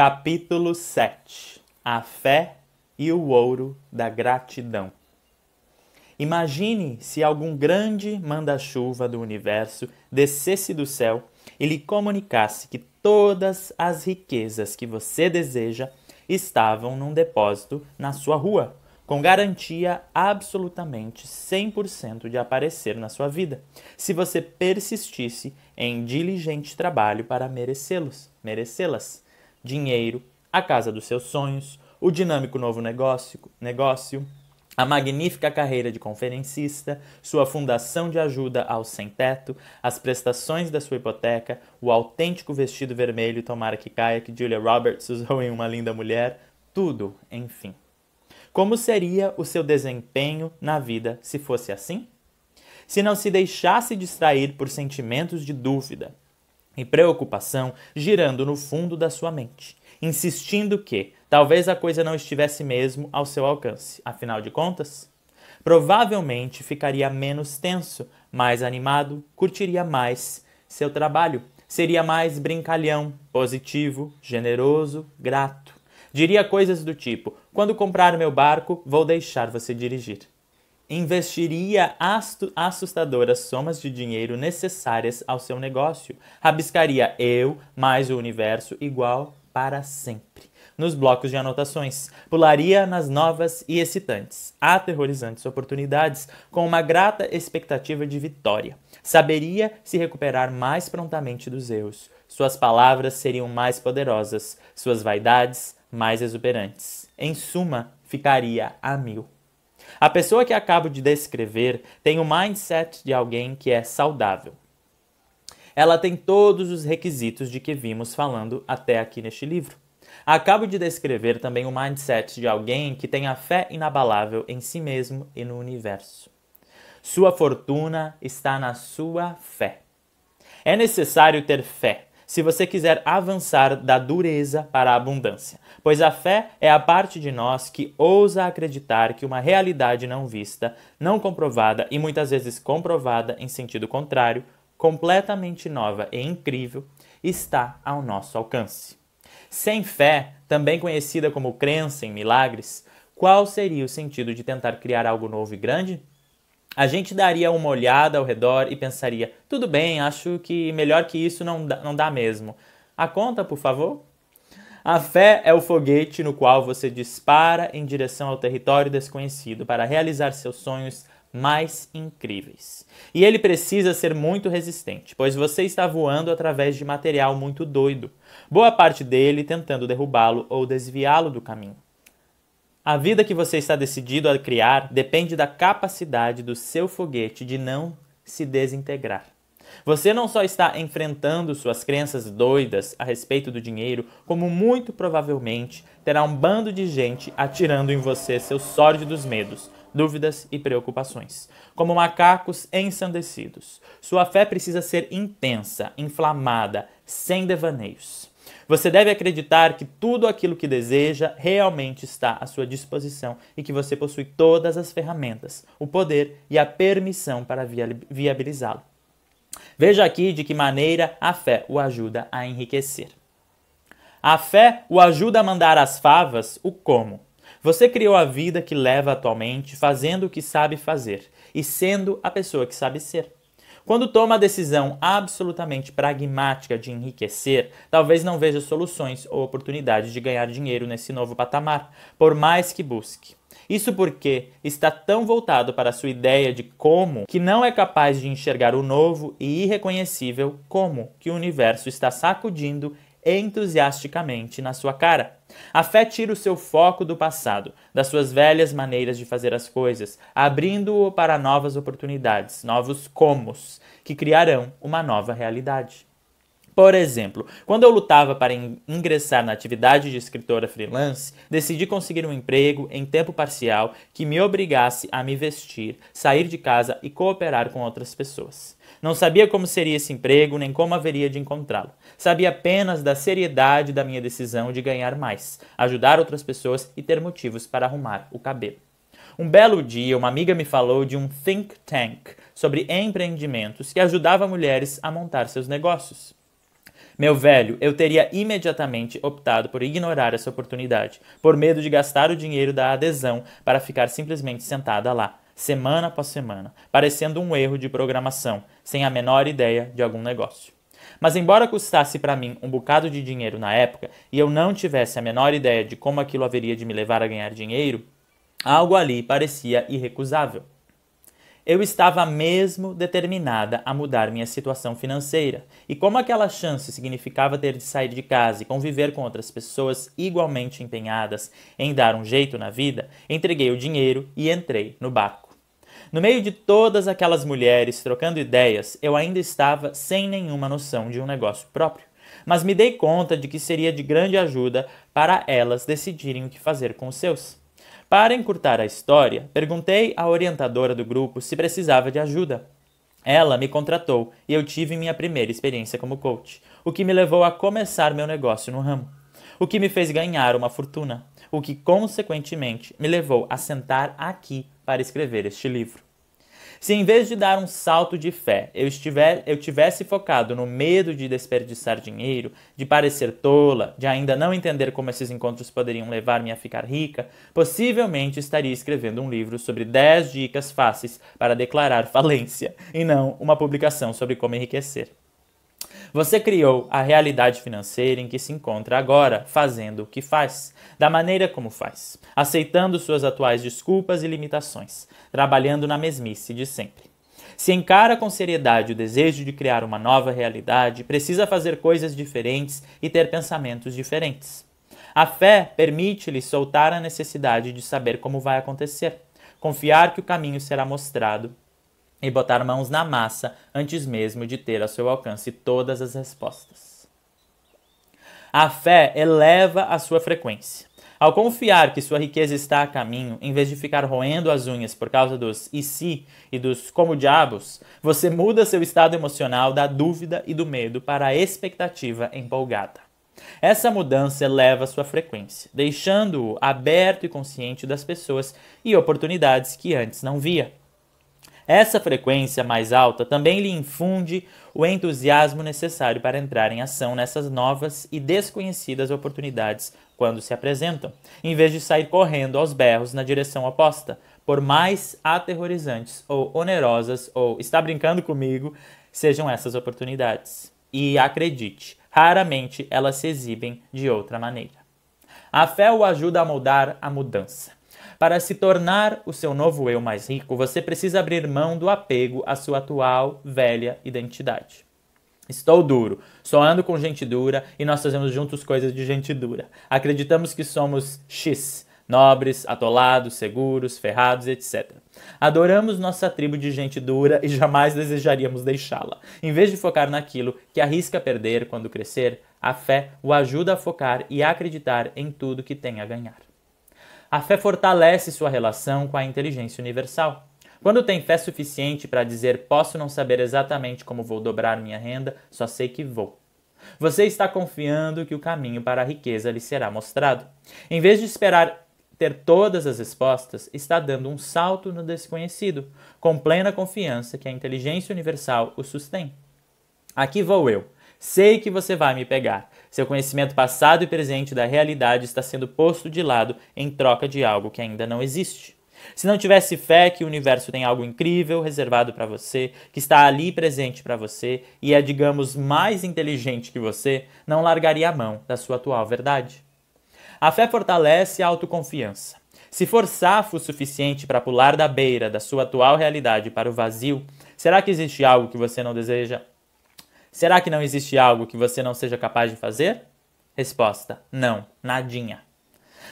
Capítulo 7 A fé e o ouro da gratidão. Imagine se algum grande manda-chuva do universo descesse do céu e lhe comunicasse que todas as riquezas que você deseja estavam num depósito na sua rua, com garantia absolutamente 100% de aparecer na sua vida, se você persistisse em diligente trabalho para merecê-los, merecê-las dinheiro, a casa dos seus sonhos, o dinâmico novo negócio, negócio a magnífica carreira de conferencista, sua fundação de ajuda ao sem-teto, as prestações da sua hipoteca, o autêntico vestido vermelho, tomara que caia, que Julia Roberts usou em Uma Linda Mulher, tudo, enfim. Como seria o seu desempenho na vida se fosse assim? Se não se deixasse distrair por sentimentos de dúvida, e preocupação girando no fundo da sua mente, insistindo que talvez a coisa não estivesse mesmo ao seu alcance. Afinal de contas, provavelmente ficaria menos tenso, mais animado, curtiria mais seu trabalho, seria mais brincalhão, positivo, generoso, grato. Diria coisas do tipo: quando comprar meu barco, vou deixar você dirigir investiria assustadoras somas de dinheiro necessárias ao seu negócio. Rabiscaria eu mais o universo igual para sempre nos blocos de anotações. Pularia nas novas e excitantes, aterrorizantes oportunidades, com uma grata expectativa de vitória. Saberia se recuperar mais prontamente dos erros. Suas palavras seriam mais poderosas, suas vaidades mais exuberantes. Em suma, ficaria a mil. A pessoa que acabo de descrever tem o mindset de alguém que é saudável. Ela tem todos os requisitos de que vimos falando até aqui neste livro. Acabo de descrever também o mindset de alguém que tem a fé inabalável em si mesmo e no universo. Sua fortuna está na sua fé. É necessário ter fé, se você quiser avançar da dureza para a abundância, pois a fé é a parte de nós que ousa acreditar que uma realidade não vista, não comprovada e muitas vezes comprovada em sentido contrário, completamente nova e incrível, está ao nosso alcance. Sem fé, também conhecida como crença em milagres, qual seria o sentido de tentar criar algo novo e grande? a gente daria uma olhada ao redor e pensaria: tudo bem, acho que melhor que isso não dá, não dá mesmo. A conta, por favor? A fé é o foguete no qual você dispara em direção ao território desconhecido para realizar seus sonhos mais incríveis. E ele precisa ser muito resistente, pois você está voando através de material muito doido, boa parte dele tentando derrubá-lo ou desviá-lo do caminho. A vida que você está decidido a criar depende da capacidade do seu foguete de não se desintegrar. Você não só está enfrentando suas crenças doidas a respeito do dinheiro, como muito provavelmente terá um bando de gente atirando em você seus sórdidos medos, dúvidas e preocupações, como macacos ensandecidos. Sua fé precisa ser intensa, inflamada, sem devaneios. Você deve acreditar que tudo aquilo que deseja realmente está à sua disposição e que você possui todas as ferramentas, o poder e a permissão para viabilizá-lo. Veja aqui de que maneira a fé o ajuda a enriquecer. A fé o ajuda a mandar às favas o como. Você criou a vida que leva atualmente, fazendo o que sabe fazer e sendo a pessoa que sabe ser. Quando toma a decisão absolutamente pragmática de enriquecer, talvez não veja soluções ou oportunidades de ganhar dinheiro nesse novo patamar, por mais que busque. Isso porque está tão voltado para sua ideia de como que não é capaz de enxergar o novo e irreconhecível como que o universo está sacudindo entusiasticamente na sua cara. A fé tira o seu foco do passado, das suas velhas maneiras de fazer as coisas, abrindo-o para novas oportunidades, novos comos, que criarão uma nova realidade. Por exemplo, quando eu lutava para ingressar na atividade de escritora freelance, decidi conseguir um emprego em tempo parcial que me obrigasse a me vestir, sair de casa e cooperar com outras pessoas. Não sabia como seria esse emprego, nem como haveria de encontrá-lo. Sabia apenas da seriedade da minha decisão de ganhar mais, ajudar outras pessoas e ter motivos para arrumar o cabelo. Um belo dia, uma amiga me falou de um think tank sobre empreendimentos que ajudava mulheres a montar seus negócios. Meu velho, eu teria imediatamente optado por ignorar essa oportunidade, por medo de gastar o dinheiro da adesão para ficar simplesmente sentada lá, semana após semana, parecendo um erro de programação, sem a menor ideia de algum negócio. Mas embora custasse para mim um bocado de dinheiro na época e eu não tivesse a menor ideia de como aquilo haveria de me levar a ganhar dinheiro, algo ali parecia irrecusável. Eu estava mesmo determinada a mudar minha situação financeira, e como aquela chance significava ter de sair de casa e conviver com outras pessoas igualmente empenhadas em dar um jeito na vida, entreguei o dinheiro e entrei no barco. No meio de todas aquelas mulheres trocando ideias, eu ainda estava sem nenhuma noção de um negócio próprio, mas me dei conta de que seria de grande ajuda para elas decidirem o que fazer com os seus. Para encurtar a história, perguntei à orientadora do grupo se precisava de ajuda. Ela me contratou e eu tive minha primeira experiência como coach, o que me levou a começar meu negócio no ramo, o que me fez ganhar uma fortuna, o que consequentemente me levou a sentar aqui para escrever este livro. Se em vez de dar um salto de fé, eu, estiver, eu tivesse focado no medo de desperdiçar dinheiro, de parecer tola, de ainda não entender como esses encontros poderiam levar-me a ficar rica, possivelmente estaria escrevendo um livro sobre 10 dicas fáceis para declarar falência, e não uma publicação sobre como enriquecer. Você criou a realidade financeira em que se encontra agora, fazendo o que faz, da maneira como faz, aceitando suas atuais desculpas e limitações, trabalhando na mesmice de sempre. Se encara com seriedade o desejo de criar uma nova realidade, precisa fazer coisas diferentes e ter pensamentos diferentes. A fé permite-lhe soltar a necessidade de saber como vai acontecer, confiar que o caminho será mostrado e botar mãos na massa antes mesmo de ter a seu alcance todas as respostas. A fé eleva a sua frequência. Ao confiar que sua riqueza está a caminho, em vez de ficar roendo as unhas por causa dos e se si e dos como diabos, você muda seu estado emocional da dúvida e do medo para a expectativa empolgada. Essa mudança eleva sua frequência, deixando-o aberto e consciente das pessoas e oportunidades que antes não via. Essa frequência mais alta também lhe infunde o entusiasmo necessário para entrar em ação nessas novas e desconhecidas oportunidades quando se apresentam, em vez de sair correndo aos berros na direção oposta, por mais aterrorizantes ou onerosas ou está brincando comigo sejam essas oportunidades. E acredite, raramente elas se exibem de outra maneira. A fé o ajuda a moldar a mudança. Para se tornar o seu novo eu mais rico, você precisa abrir mão do apego à sua atual velha identidade. Estou duro, só ando com gente dura e nós fazemos juntos coisas de gente dura. Acreditamos que somos X, nobres, atolados, seguros, ferrados, etc. Adoramos nossa tribo de gente dura e jamais desejaríamos deixá-la. Em vez de focar naquilo que arrisca perder quando crescer, a fé o ajuda a focar e acreditar em tudo que tem a ganhar. A fé fortalece sua relação com a inteligência universal. Quando tem fé suficiente para dizer posso não saber exatamente como vou dobrar minha renda, só sei que vou. Você está confiando que o caminho para a riqueza lhe será mostrado. Em vez de esperar ter todas as respostas, está dando um salto no desconhecido, com plena confiança que a inteligência universal o sustém. Aqui vou eu. Sei que você vai me pegar. Seu conhecimento passado e presente da realidade está sendo posto de lado em troca de algo que ainda não existe. Se não tivesse fé que o universo tem algo incrível reservado para você, que está ali presente para você e é, digamos, mais inteligente que você, não largaria a mão da sua atual verdade. A fé fortalece a autoconfiança. Se for safo o suficiente para pular da beira da sua atual realidade para o vazio, será que existe algo que você não deseja Será que não existe algo que você não seja capaz de fazer? Resposta: não, nadinha.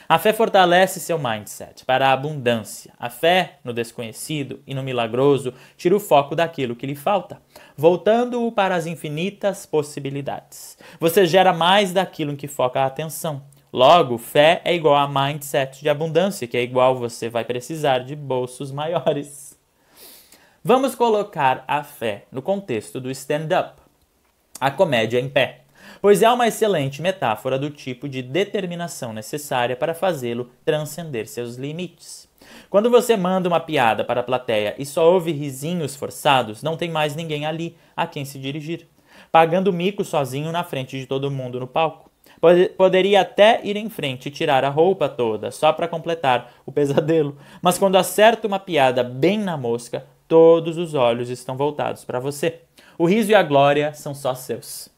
A fé fortalece seu mindset para a abundância. A fé no desconhecido e no milagroso tira o foco daquilo que lhe falta, voltando-o para as infinitas possibilidades. Você gera mais daquilo em que foca a atenção. Logo, fé é igual a mindset de abundância, que é igual você vai precisar de bolsos maiores. Vamos colocar a fé no contexto do stand-up a comédia em pé, pois é uma excelente metáfora do tipo de determinação necessária para fazê-lo transcender seus limites. Quando você manda uma piada para a plateia e só ouve risinhos forçados, não tem mais ninguém ali a quem se dirigir, pagando mico sozinho na frente de todo mundo no palco. Poderia até ir em frente e tirar a roupa toda, só para completar o pesadelo. Mas quando acerta uma piada bem na mosca, todos os olhos estão voltados para você. O riso e a glória são só seus.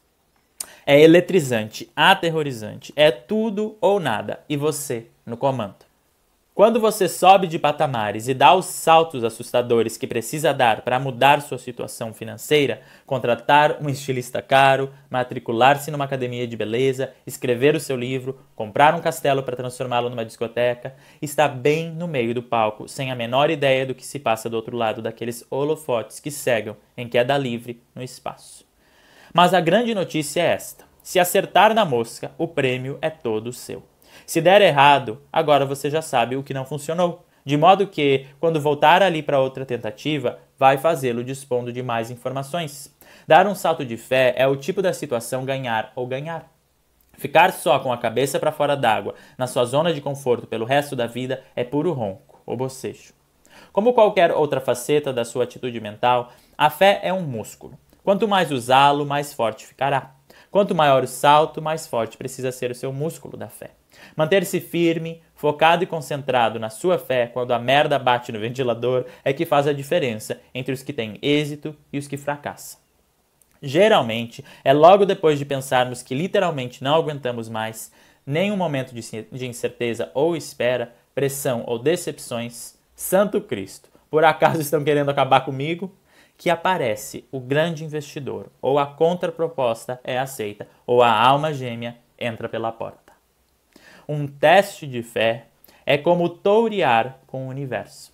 É eletrizante, aterrorizante, é tudo ou nada, e você no comando. Quando você sobe de patamares e dá os saltos assustadores que precisa dar para mudar sua situação financeira, contratar um estilista caro, matricular-se numa academia de beleza, escrever o seu livro, comprar um castelo para transformá-lo numa discoteca, está bem no meio do palco, sem a menor ideia do que se passa do outro lado daqueles holofotes que cegam em queda livre no espaço. Mas a grande notícia é esta: se acertar na mosca, o prêmio é todo seu. Se der errado, agora você já sabe o que não funcionou. De modo que, quando voltar ali para outra tentativa, vai fazê-lo dispondo de mais informações. Dar um salto de fé é o tipo da situação ganhar ou ganhar. Ficar só com a cabeça para fora d'água, na sua zona de conforto pelo resto da vida, é puro ronco ou bocejo. Como qualquer outra faceta da sua atitude mental, a fé é um músculo. Quanto mais usá-lo, mais forte ficará. Quanto maior o salto, mais forte precisa ser o seu músculo da fé. Manter-se firme, focado e concentrado na sua fé quando a merda bate no ventilador é que faz a diferença entre os que têm êxito e os que fracassam. Geralmente, é logo depois de pensarmos que literalmente não aguentamos mais nenhum momento de incerteza ou espera, pressão ou decepções, Santo Cristo, por acaso estão querendo acabar comigo? que aparece o grande investidor, ou a contraproposta é aceita, ou a alma gêmea entra pela porta um teste de fé é como tourear com o universo.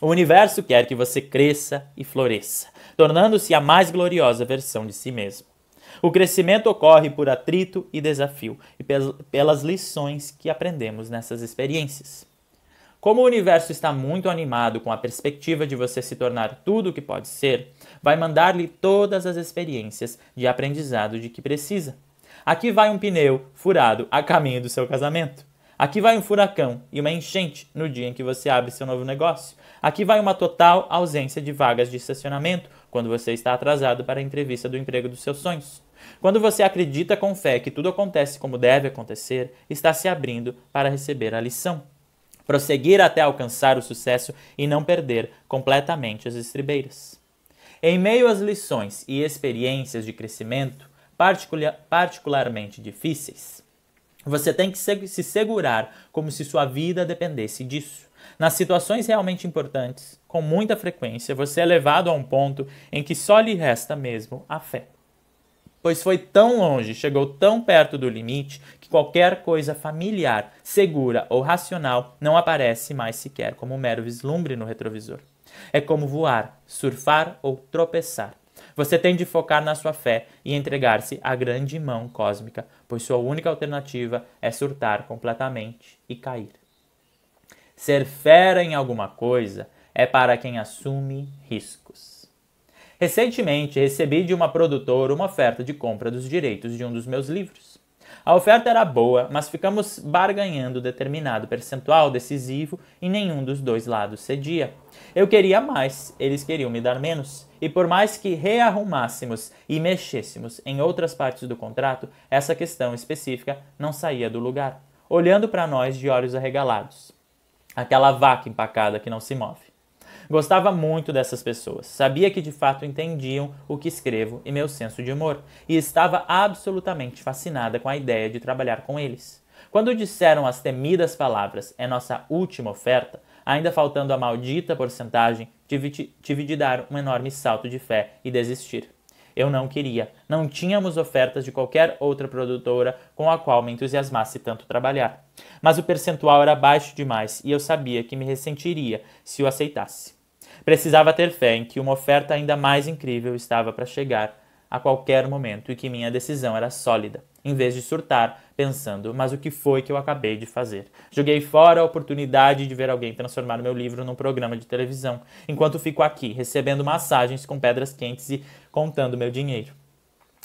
O universo quer que você cresça e floresça, tornando-se a mais gloriosa versão de si mesmo. O crescimento ocorre por atrito e desafio e pelas lições que aprendemos nessas experiências. Como o universo está muito animado com a perspectiva de você se tornar tudo o que pode ser, vai mandar-lhe todas as experiências de aprendizado de que precisa. Aqui vai um pneu furado a caminho do seu casamento. Aqui vai um furacão e uma enchente no dia em que você abre seu novo negócio. Aqui vai uma total ausência de vagas de estacionamento quando você está atrasado para a entrevista do emprego dos seus sonhos. Quando você acredita com fé que tudo acontece como deve acontecer, está se abrindo para receber a lição. Prosseguir até alcançar o sucesso e não perder completamente as estribeiras. Em meio às lições e experiências de crescimento, particularmente difíceis, você tem que se segurar como se sua vida dependesse disso. Nas situações realmente importantes, com muita frequência, você é levado a um ponto em que só lhe resta mesmo a fé. Pois foi tão longe, chegou tão perto do limite, que qualquer coisa familiar, segura ou racional não aparece mais sequer como um mero vislumbre no retrovisor. É como voar, surfar ou tropeçar. Você tem de focar na sua fé e entregar-se à grande mão cósmica, pois sua única alternativa é surtar completamente e cair. Ser fera em alguma coisa é para quem assume riscos. Recentemente recebi de uma produtora uma oferta de compra dos direitos de um dos meus livros. A oferta era boa, mas ficamos barganhando determinado percentual decisivo e nenhum dos dois lados cedia. Eu queria mais, eles queriam me dar menos. E por mais que rearrumássemos e mexêssemos em outras partes do contrato, essa questão específica não saía do lugar, olhando para nós de olhos arregalados. Aquela vaca empacada que não se move. Gostava muito dessas pessoas, sabia que de fato entendiam o que escrevo e meu senso de humor, e estava absolutamente fascinada com a ideia de trabalhar com eles. Quando disseram as temidas palavras é nossa última oferta, ainda faltando a maldita porcentagem, tive de, tive de dar um enorme salto de fé e desistir. Eu não queria, não tínhamos ofertas de qualquer outra produtora com a qual me entusiasmasse tanto trabalhar. Mas o percentual era baixo demais e eu sabia que me ressentiria se o aceitasse. Precisava ter fé em que uma oferta ainda mais incrível estava para chegar a qualquer momento e que minha decisão era sólida em vez de surtar pensando, mas o que foi que eu acabei de fazer? Joguei fora a oportunidade de ver alguém transformar meu livro num programa de televisão, enquanto fico aqui recebendo massagens com pedras quentes e contando meu dinheiro.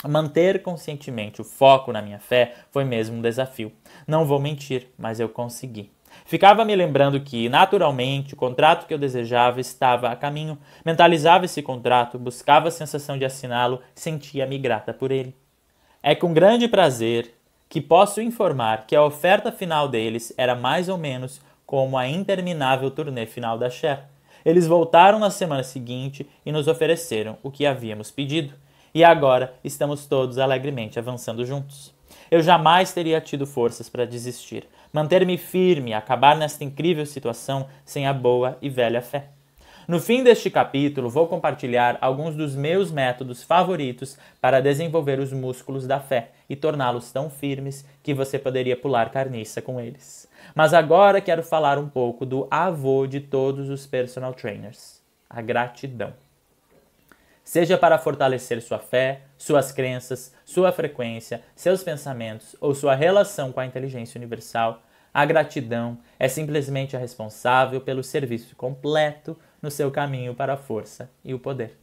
Manter conscientemente o foco na minha fé foi mesmo um desafio. Não vou mentir, mas eu consegui. Ficava me lembrando que, naturalmente, o contrato que eu desejava estava a caminho, mentalizava esse contrato, buscava a sensação de assiná-lo, sentia-me grata por ele. É com grande prazer que posso informar que a oferta final deles era mais ou menos como a interminável turnê final da Cher. Eles voltaram na semana seguinte e nos ofereceram o que havíamos pedido. E agora estamos todos alegremente avançando juntos. Eu jamais teria tido forças para desistir, manter-me firme, acabar nesta incrível situação sem a boa e velha fé. No fim deste capítulo, vou compartilhar alguns dos meus métodos favoritos para desenvolver os músculos da fé e torná-los tão firmes que você poderia pular carniça com eles. Mas agora quero falar um pouco do avô de todos os personal trainers: a gratidão. Seja para fortalecer sua fé, suas crenças, sua frequência, seus pensamentos ou sua relação com a inteligência universal, a gratidão é simplesmente a responsável pelo serviço completo no seu caminho para a força e o poder.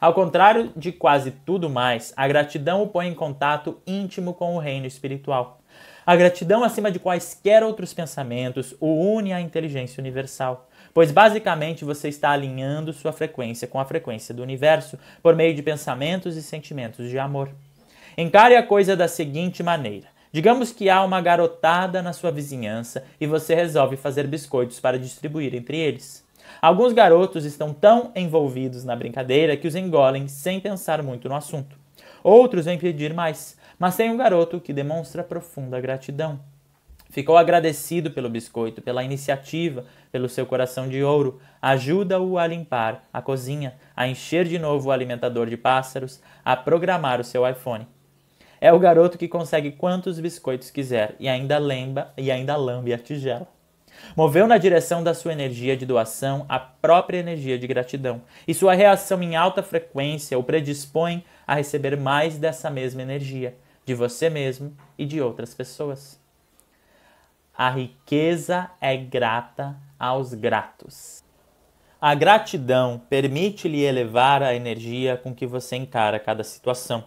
Ao contrário de quase tudo mais, a gratidão o põe em contato íntimo com o reino espiritual. A gratidão, acima de quaisquer outros pensamentos, o une à inteligência universal, pois basicamente você está alinhando sua frequência com a frequência do universo por meio de pensamentos e sentimentos de amor. Encare a coisa da seguinte maneira: digamos que há uma garotada na sua vizinhança e você resolve fazer biscoitos para distribuir entre eles. Alguns garotos estão tão envolvidos na brincadeira que os engolem sem pensar muito no assunto. Outros vêm pedir mais, mas tem um garoto que demonstra profunda gratidão. Ficou agradecido pelo biscoito, pela iniciativa, pelo seu coração de ouro. Ajuda-o a limpar a cozinha, a encher de novo o alimentador de pássaros, a programar o seu iPhone. É o garoto que consegue quantos biscoitos quiser e ainda lembra e ainda lambe a tigela. Moveu na direção da sua energia de doação a própria energia de gratidão, e sua reação em alta frequência o predispõe a receber mais dessa mesma energia, de você mesmo e de outras pessoas. A riqueza é grata aos gratos. A gratidão permite-lhe elevar a energia com que você encara cada situação.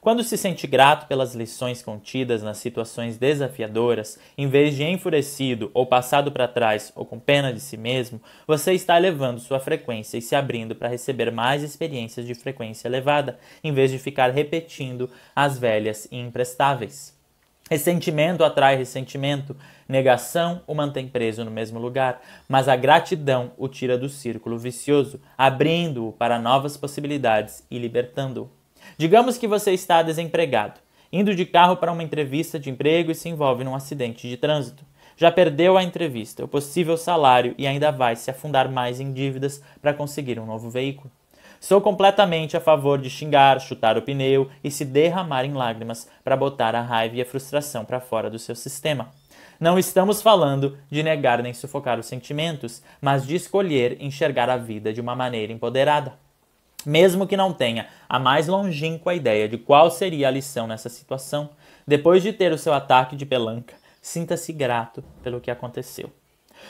Quando se sente grato pelas lições contidas nas situações desafiadoras, em vez de enfurecido ou passado para trás ou com pena de si mesmo, você está elevando sua frequência e se abrindo para receber mais experiências de frequência elevada, em vez de ficar repetindo as velhas e imprestáveis. Ressentimento atrai ressentimento, negação o mantém preso no mesmo lugar, mas a gratidão o tira do círculo vicioso, abrindo-o para novas possibilidades e libertando-o. Digamos que você está desempregado, indo de carro para uma entrevista de emprego e se envolve num acidente de trânsito. Já perdeu a entrevista, o possível salário e ainda vai se afundar mais em dívidas para conseguir um novo veículo. Sou completamente a favor de xingar, chutar o pneu e se derramar em lágrimas para botar a raiva e a frustração para fora do seu sistema. Não estamos falando de negar nem sufocar os sentimentos, mas de escolher enxergar a vida de uma maneira empoderada. Mesmo que não tenha a mais longínqua ideia de qual seria a lição nessa situação, depois de ter o seu ataque de pelanca, sinta-se grato pelo que aconteceu.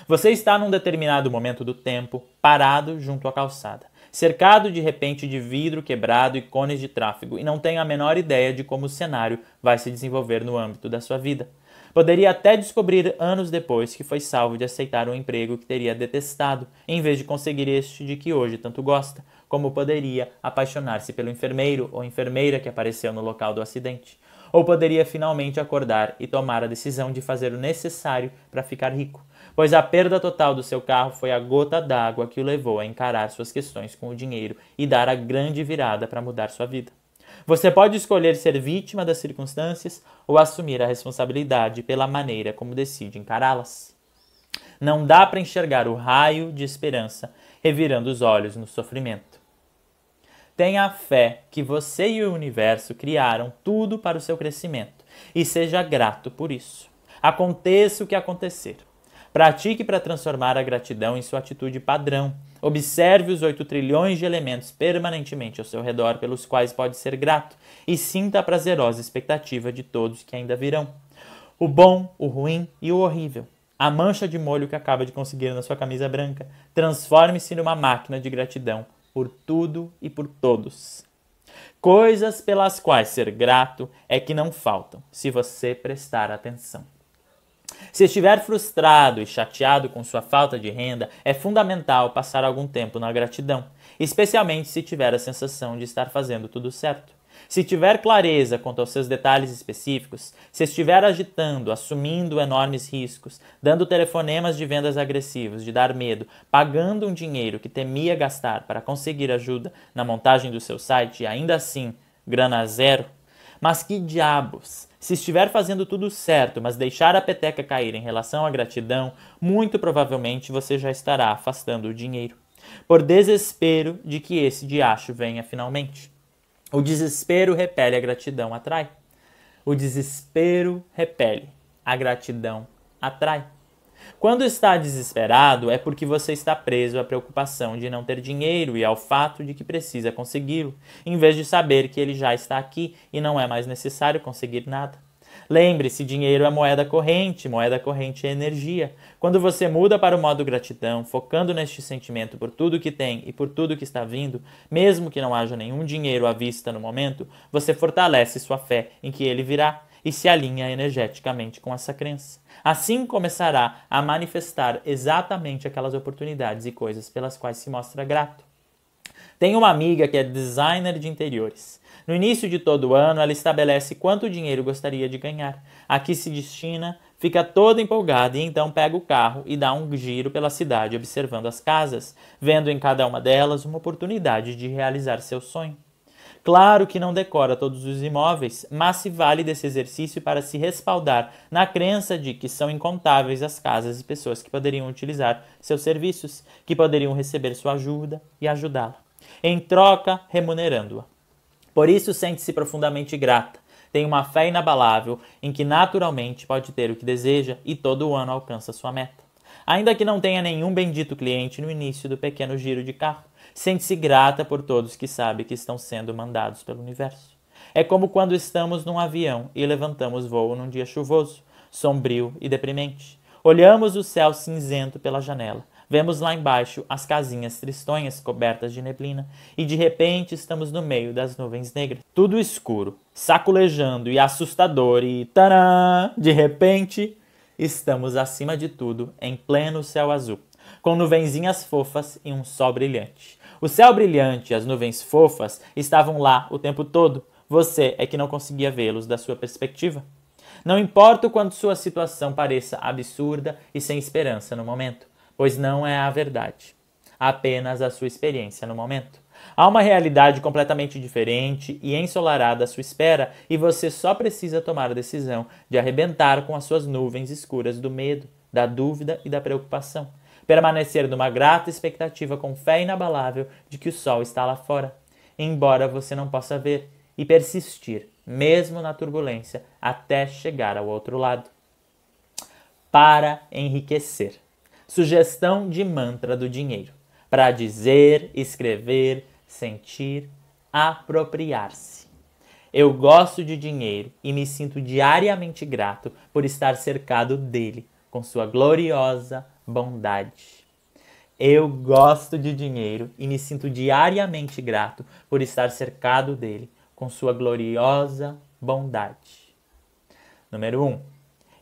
Você está num determinado momento do tempo, parado junto à calçada, cercado de repente de vidro quebrado e cones de tráfego, e não tem a menor ideia de como o cenário vai se desenvolver no âmbito da sua vida. Poderia até descobrir anos depois que foi salvo de aceitar um emprego que teria detestado, em vez de conseguir este de que hoje tanto gosta, como poderia apaixonar-se pelo enfermeiro ou enfermeira que apareceu no local do acidente, ou poderia finalmente acordar e tomar a decisão de fazer o necessário para ficar rico, pois a perda total do seu carro foi a gota d'água que o levou a encarar suas questões com o dinheiro e dar a grande virada para mudar sua vida. Você pode escolher ser vítima das circunstâncias ou assumir a responsabilidade pela maneira como decide encará-las. Não dá para enxergar o raio de esperança revirando os olhos no sofrimento. Tenha fé que você e o universo criaram tudo para o seu crescimento e seja grato por isso. Aconteça o que acontecer. Pratique para transformar a gratidão em sua atitude padrão. Observe os 8 trilhões de elementos permanentemente ao seu redor pelos quais pode ser grato e sinta a prazerosa expectativa de todos que ainda virão. O bom, o ruim e o horrível. A mancha de molho que acaba de conseguir na sua camisa branca. Transforme-se numa máquina de gratidão por tudo e por todos. Coisas pelas quais ser grato é que não faltam, se você prestar atenção. Se estiver frustrado e chateado com sua falta de renda, é fundamental passar algum tempo na gratidão, especialmente se tiver a sensação de estar fazendo tudo certo. Se tiver clareza quanto aos seus detalhes específicos, se estiver agitando, assumindo enormes riscos, dando telefonemas de vendas agressivos, de dar medo, pagando um dinheiro que temia gastar para conseguir ajuda na montagem do seu site e ainda assim grana zero, mas que diabos! Se estiver fazendo tudo certo, mas deixar a peteca cair em relação à gratidão, muito provavelmente você já estará afastando o dinheiro. Por desespero de que esse diacho venha finalmente. O desespero repele, a gratidão atrai. O desespero repele, a gratidão atrai. Quando está desesperado, é porque você está preso à preocupação de não ter dinheiro e ao fato de que precisa consegui-lo, em vez de saber que ele já está aqui e não é mais necessário conseguir nada. Lembre-se, dinheiro é moeda corrente, moeda corrente é energia. Quando você muda para o modo gratidão, focando neste sentimento por tudo que tem e por tudo que está vindo, mesmo que não haja nenhum dinheiro à vista no momento, você fortalece sua fé em que ele virá e se alinha energeticamente com essa crença. Assim começará a manifestar exatamente aquelas oportunidades e coisas pelas quais se mostra grato. Tenho uma amiga que é designer de interiores no início de todo ano, ela estabelece quanto dinheiro gostaria de ganhar, a que se destina, fica toda empolgada e então pega o carro e dá um giro pela cidade observando as casas, vendo em cada uma delas uma oportunidade de realizar seu sonho. Claro que não decora todos os imóveis, mas se vale desse exercício para se respaldar na crença de que são incontáveis as casas e pessoas que poderiam utilizar seus serviços, que poderiam receber sua ajuda e ajudá-la, em troca remunerando-a. Por isso, sente-se profundamente grata. Tem uma fé inabalável em que naturalmente pode ter o que deseja e todo ano alcança sua meta. Ainda que não tenha nenhum bendito cliente no início do pequeno giro de carro, sente-se grata por todos que sabe que estão sendo mandados pelo universo. É como quando estamos num avião e levantamos voo num dia chuvoso, sombrio e deprimente. Olhamos o céu cinzento pela janela, Vemos lá embaixo as casinhas tristonhas cobertas de neblina e de repente estamos no meio das nuvens negras. Tudo escuro, sacolejando e assustador e tarã! De repente, estamos acima de tudo em pleno céu azul, com nuvenzinhas fofas e um sol brilhante. O céu brilhante e as nuvens fofas estavam lá o tempo todo. Você é que não conseguia vê-los da sua perspectiva. Não importa o quanto sua situação pareça absurda e sem esperança no momento, pois não é a verdade, apenas a sua experiência no momento. Há uma realidade completamente diferente e ensolarada à sua espera, e você só precisa tomar a decisão de arrebentar com as suas nuvens escuras do medo, da dúvida e da preocupação. Permanecer numa grata expectativa com fé inabalável de que o sol está lá fora, embora você não possa ver, e persistir, mesmo na turbulência, até chegar ao outro lado. Para enriquecer. Sugestão de mantra do dinheiro para dizer, escrever, sentir, apropriar-se. Eu gosto de dinheiro e me sinto diariamente grato por estar cercado dele com sua gloriosa bondade. Eu gosto de dinheiro e me sinto diariamente grato por estar cercado dele com sua gloriosa bondade. Número 1. Um,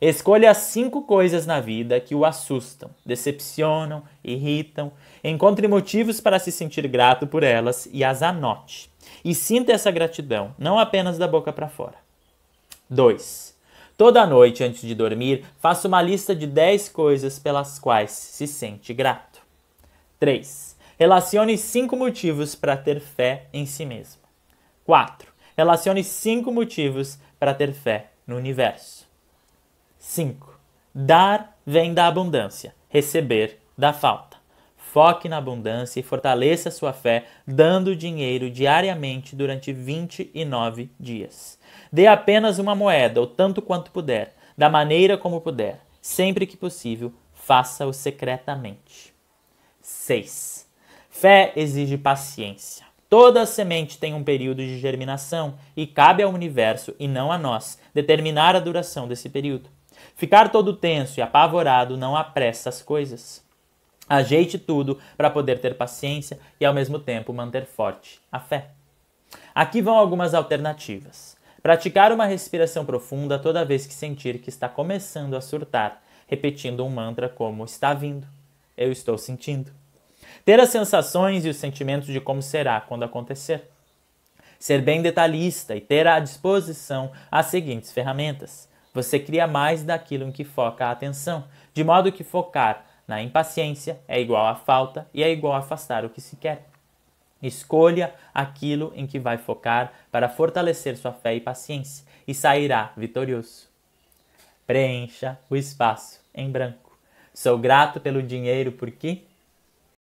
Escolha as cinco coisas na vida que o assustam, decepcionam, irritam. Encontre motivos para se sentir grato por elas e as anote. E sinta essa gratidão, não apenas da boca para fora. 2. Toda noite antes de dormir, faça uma lista de 10 coisas pelas quais se sente grato. 3. Relacione cinco motivos para ter fé em si mesmo. 4. Relacione cinco motivos para ter fé no universo. 5. Dar vem da abundância, receber da falta. Foque na abundância e fortaleça sua fé dando dinheiro diariamente durante 29 dias. Dê apenas uma moeda, ou tanto quanto puder, da maneira como puder. Sempre que possível, faça-o secretamente. 6. Fé exige paciência. Toda semente tem um período de germinação e cabe ao universo, e não a nós, determinar a duração desse período. Ficar todo tenso e apavorado não apressa as coisas. Ajeite tudo para poder ter paciência e ao mesmo tempo manter forte a fé. Aqui vão algumas alternativas. Praticar uma respiração profunda toda vez que sentir que está começando a surtar, repetindo um mantra como está vindo, eu estou sentindo. Ter as sensações e os sentimentos de como será quando acontecer. Ser bem detalhista e ter à disposição as seguintes ferramentas: você cria mais daquilo em que foca a atenção, de modo que focar na impaciência é igual à falta e é igual a afastar o que se quer. Escolha aquilo em que vai focar para fortalecer sua fé e paciência e sairá vitorioso. Preencha o espaço em branco. Sou grato pelo dinheiro porque